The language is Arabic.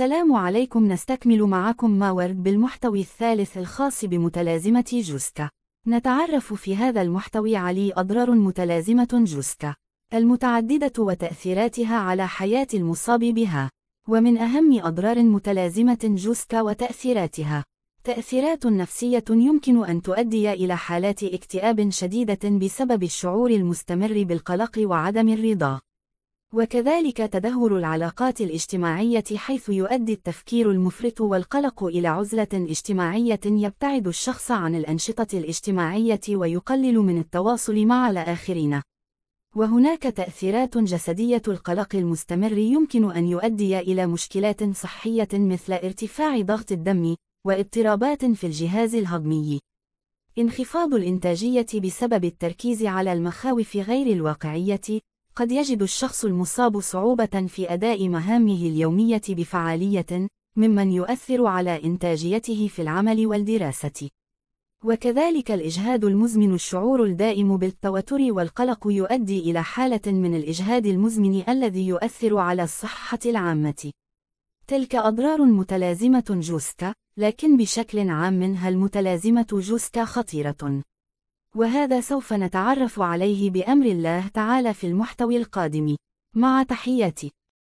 السلام عليكم نستكمل معكم ما ورد بالمحتوى الثالث الخاص بمتلازمة جوستا نتعرف في هذا المحتوى على أضرار متلازمة جوستا المتعددة وتأثيراتها على حياة المصاب بها ومن أهم أضرار متلازمة جوستا وتأثيراتها تأثيرات نفسية يمكن أن تؤدي إلى حالات اكتئاب شديدة بسبب الشعور المستمر بالقلق وعدم الرضا وكذلك تدهور العلاقات الاجتماعية حيث يؤدي التفكير المفرط والقلق إلى عزلة اجتماعية يبتعد الشخص عن الأنشطة الاجتماعية ويقلل من التواصل مع الآخرين. وهناك تأثيرات جسدية القلق المستمر يمكن أن يؤدي إلى مشكلات صحية مثل ارتفاع ضغط الدم واضطرابات في الجهاز الهضمي. انخفاض الإنتاجية بسبب التركيز على المخاوف غير الواقعية قد يجد الشخص المصاب صعوبة في أداء مهامه اليومية بفعالية، ممن يؤثر على إنتاجيته في العمل والدراسة. وكذلك الإجهاد المزمن الشعور الدائم بالتوتر والقلق يؤدي إلى حالة من الإجهاد المزمن الذي يؤثر على الصحة العامة. تلك أضرار متلازمة جوستا، لكن بشكل عام هل متلازمة جوستا خطيرة. وهذا سوف نتعرف عليه بأمر الله تعالى في المحتوى القادم مع تحياتي